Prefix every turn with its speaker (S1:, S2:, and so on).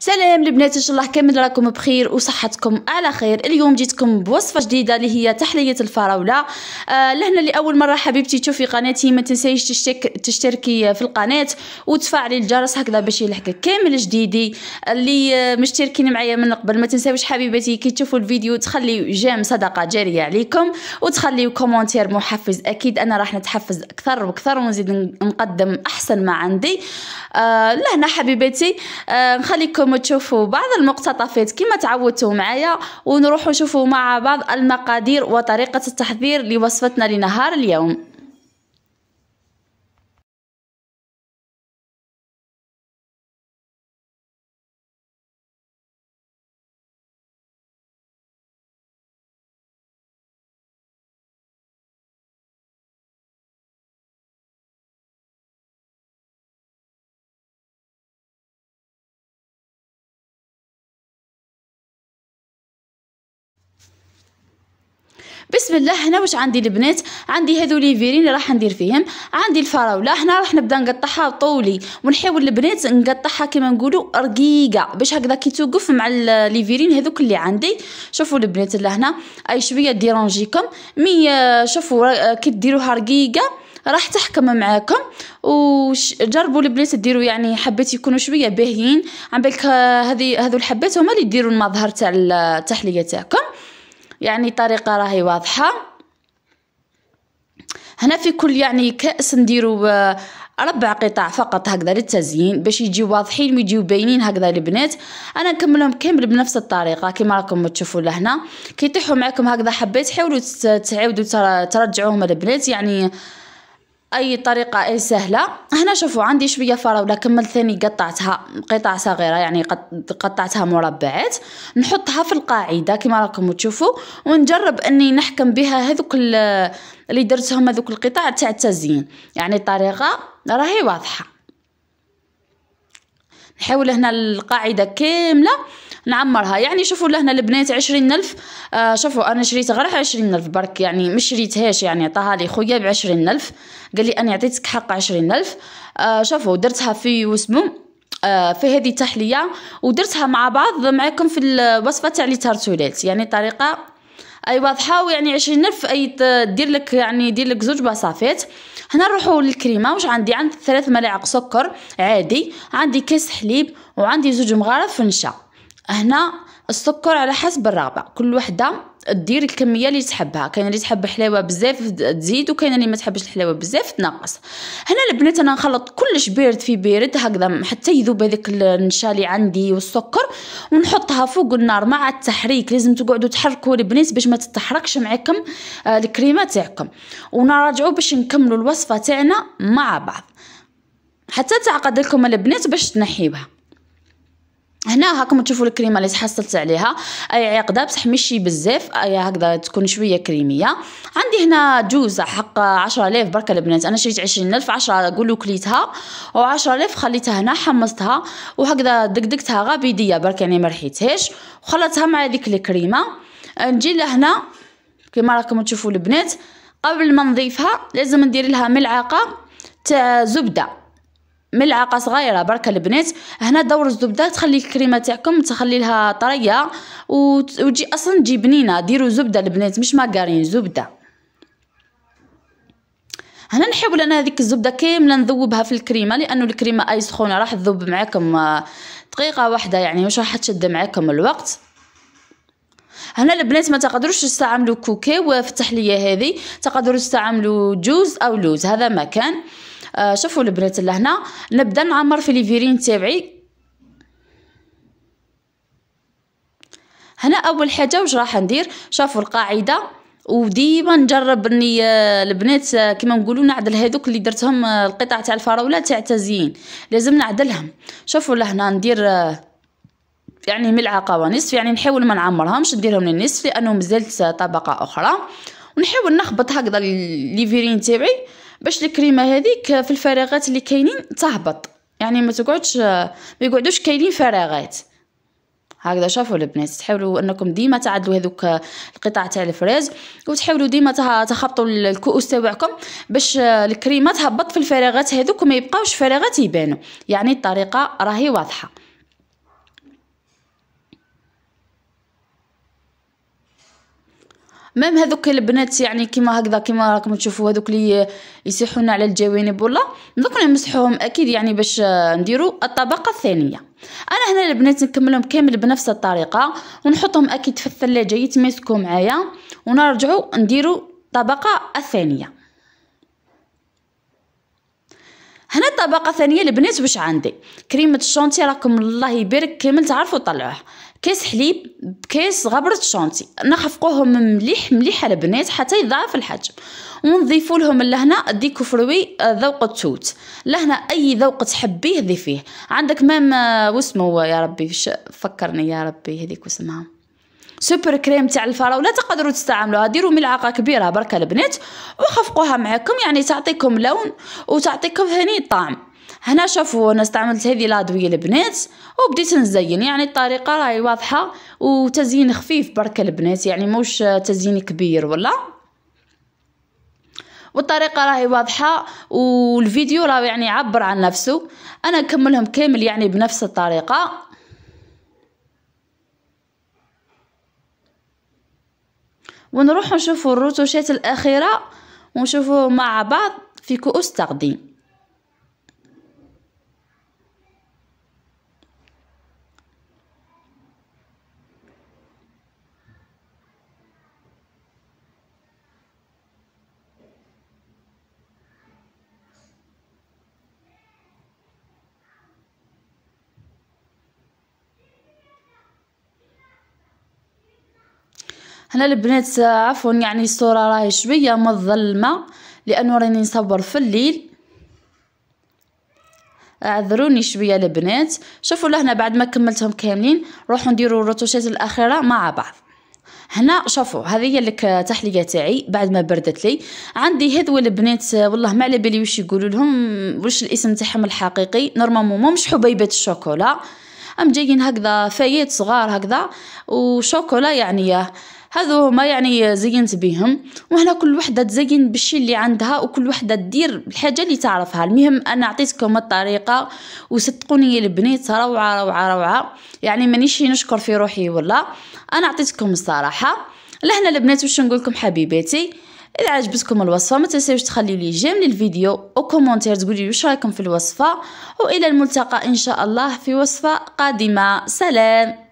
S1: سلام البنات ان شاء الله كامل راكم بخير وصحتكم على خير اليوم جيتكم بوصفه جديده اللي هي تحليه الفراوله آه لهنا لاول مره حبيبتي تشوفي قناتي ما تنسيش تشترك تشتركي في القناه وتفعلي الجرس هكذا باش يلحقك كامل جديدي اللي آه، مشتركين معايا من قبل ما تنساوش حبيباتي كي تشوفوا الفيديو تخلي جيم صدقه جاريه عليكم وتخليو كومونتير محفز اكيد انا راح نتحفز اكثر واكثر ونزيد نقدم احسن ما عندي آه لهنا حبيباتي آه نخليكم تقدروا تشوفوا بعض المقتطفات كما تعودتوا معايا ونروحوا نشوفوا مع بعض المقادير وطريقة التحضير لوصفتنا لنهار اليوم بسم الله هنا واش عندي البنات عندي هذو لي فيرين اللي راح ندير فيهم عندي الفراوله هنا راح نبدا نقطعها طولي ونحاول البنات نقطعها كما نقولوا رقيقه باش هكذا كي توقف مع لي فيرين هذوك اللي عندي شوفوا البنات اللي هنا اي شويه ديرونجيكم مي شوفوا كي ديروها رقيقه راح تحكم معاكم وجربوا البنات ديروا يعني حبات يكونوا شويه باهيين عم بالك هذه هذو الحبات هما اللي يديروا المظهر تاع التحليه تاعكم يعني طريقه راهي واضحه هنا في كل يعني كأس نديرو آه، ربع قطع فقط هكذا للتزيين باش يجيو واضحين ويجيو باينين هكذا البنات انا نكملهم كامل بنفس الطريقه كما راكم تشوفوا لهنا كيطيحوا معكم هكذا حبات حاولوا تعاودوا ترجعوهم البنات يعني اي طريقه اي سهله هنا شوفوا عندي شويه فراوله كملت ثاني قطعتها قطع صغيره يعني قطعتها مربعات نحطها في القاعده كما راكم تشوفوا ونجرب اني نحكم بها هذوك اللي درتهم هذوك القطع تاع التزيين يعني الطريقه راهي واضحه نحاول هنا القاعده كامله نعمرها يعني شوفوا لهنا البنات عشرين ألف آه شوفوا أنا شريت غير عشرين ألف برك يعني مش شريتهاش يعني عطاها لي خويا بعشرين ألف قال لي أنا عطيتك حق عشرين ألف آه شوفوا درتها في وسمو آه في هذه التحلية ودرتها مع بعض معكم في الوصفة تاع لي تارتولات يعني طريقة اي واضحه ويعني عشرين ألف اي دير لك يعني دير لك زوج باصافات هنا نروحوا للكريمه واش عندي عندي ثلاث ملاعق سكر عادي عندي كاس حليب وعندي زوج مغارف فنشه هنا السكر على حسب الرغبه كل وحده دير الكميه اللي تحبها كاين اللي تحب حلاوه بزاف تزيد وكاين اللي ما تحبش الحلاوه بزاف تنقص هنا البنات انا نخلط كلش بارد في بارد هكذا حتى يذوب هذاك النشا اللي عندي والسكر ونحطها فوق النار مع التحريك لازم تقعدوا تحركوا البنات باش ما تتحركش معكم آه، الكريمه تاعكم ونراجعوا باش نكملوا الوصفه تاعنا مع بعض حتى تعقد لكم البنات باش تنحيوها هنا هاكم تشوفوا الكريمه اللي تحصلت عليها اي عقده بصح ماشي بزاف اي هكذا تكون شويه كريميه عندي هنا جوز حق 10000 برك البنات انا شريت 20000 10 قولوا كليتها و10000 خليتها هنا حمصتها وهكذا دقدقتها غبيديه برك يعني ما رحيتهاش وخلطتها مع ديك الكريمه نجي لهنا كما راكم تشوفوا البنات قبل ما نضيفها لازم ندير لها ملعقه تاع زبده ملعقه صغيره برك البنات هنا دور الزبده تخلي الكريمه تاعكم تخلي لها طريه وتجي اصلا تجي بنينه ديروا زبده البنات مش ماكارين زبده هنا نحاول انا هذيك الزبده كامله نذوبها في الكريمه لانه الكريمه اي سخونه راح تذوب معاكم آه، دقيقه واحده يعني مش راح تشد معاكم الوقت هنا البنات ما تقدروش تستعملوا كوكي وفتح ليا هذه تقدروا تستعملوا جوز او لوز هذا ما كان آه شوفوا البنات لهنا نبدا نعمر في ليفيرين تاعي هنا اول حاجه واش راح ندير شوفوا القاعده وديما نجرب اني آه، البنات آه، كما نقولوا نعدل هذوك اللي درتهم آه، القطع تاع الفراوله تاع التزيين لازم نعدلهم شوفوا لهنا ندير يعني ملعقه ونصف يعني نحاول ما نعمرهمش نديرهم للنصف لانه مازالت طبقه اخرى ونحاول نخبط هكذا ليفيرين تاعي باش الكريمه هذيك في الفراغات اللي كاينين تهبط يعني ما تقعدش ما يقعدوش كاينين فراغات هكذا شافوا البنات تحاولوا انكم ديما تعدلوا هذوك القطع تاع الفراز وتحاولوا ديما تخبطوا الكؤوس تاعكم باش الكريمه تهبط في الفراغات هذوك وما يبقاوش فراغات يبانوا يعني الطريقه راهي واضحه مام هذوك البنات يعني كيما هكذا كيما راكم تشوفوا هذوك لي يسيحونا على الجوانب ولا دوك نمسحوهم اكيد يعني باش نديروا الطبقه الثانيه انا هنا البنات نكملهم كامل بنفس الطريقه ونحطهم اكيد في الثلاجه يتماسكوا معايا ونرجعوا نديروا الطبقه الثانيه هنا الطبقه الثانيه البنات واش عندي كريمه الشونتي راكم الله يبارك كامل تعرفوا طلعوه كيس حليب بكيس غبرة شونتي نخفقوهم مليح مليح البنات حتى يضاعف الحجم ونضيفوا لهم لهنا ديكو فروي آه، ذوق التوت لهنا اي ذوق تحبيه ضيفيه عندك مام آه، واسمه يا ربي فكرني يا ربي هذيك واسمها سوبر كريم تاع الفراوله تقدروا تستعملوها ديروا ملعقه كبيره بركه البنات وخفقوها معكم يعني تعطيكم لون وتعطيكم هني طعم هنا شافوا انا استعملت هذه الادويه البنات وبديت نزين يعني الطريقه راهي واضحه وتزيين خفيف برك البنات يعني موش تزيين كبير ولا والطريقه راهي واضحه والفيديو راه يعني يعبر عن نفسه انا نكملهم كامل يعني بنفس الطريقه ونروح نشوفوا الروتوشات الاخيره ونشوفوا مع بعض في كؤوس تقديم هنا البنات عفوا يعني الصوره راهي شويه مظلمه لانه راني نصور في الليل اعذروني شويه البنات شوفوا لهنا بعد ما كملتهم كاملين روحوا نديروا الرتوشات الاخيره مع بعض هنا شوفوا هذه هي لك تحليه تاعي بعد ما بردت لي عندي هذو البنات والله ما على بالي واش يقولوا لهم واش الاسم تاعهم الحقيقي نورمالمون مش حبيبات الشوكولا ام جايين هكذا فايات صغار هكذا وشوكولا يعني هذو هما يعني زينت بهم وهنا كل وحده تزين بالشي اللي عندها وكل وحده تدير الحاجه اللي تعرفها المهم انا عطيتكم الطريقه وصدقوني البنيت روعه روعه روعه يعني مانيش نشكر في روحي ولا انا عطيتكم الصراحه لهنا البنات واش نقول لكم حبيباتي الا عجبتكم الوصفه ما تنساوش تخليوا لي جيم للفيديو وكومونتير تقولي لي واش رايكم في الوصفه والى الملتقى ان شاء الله في وصفه قادمه سلام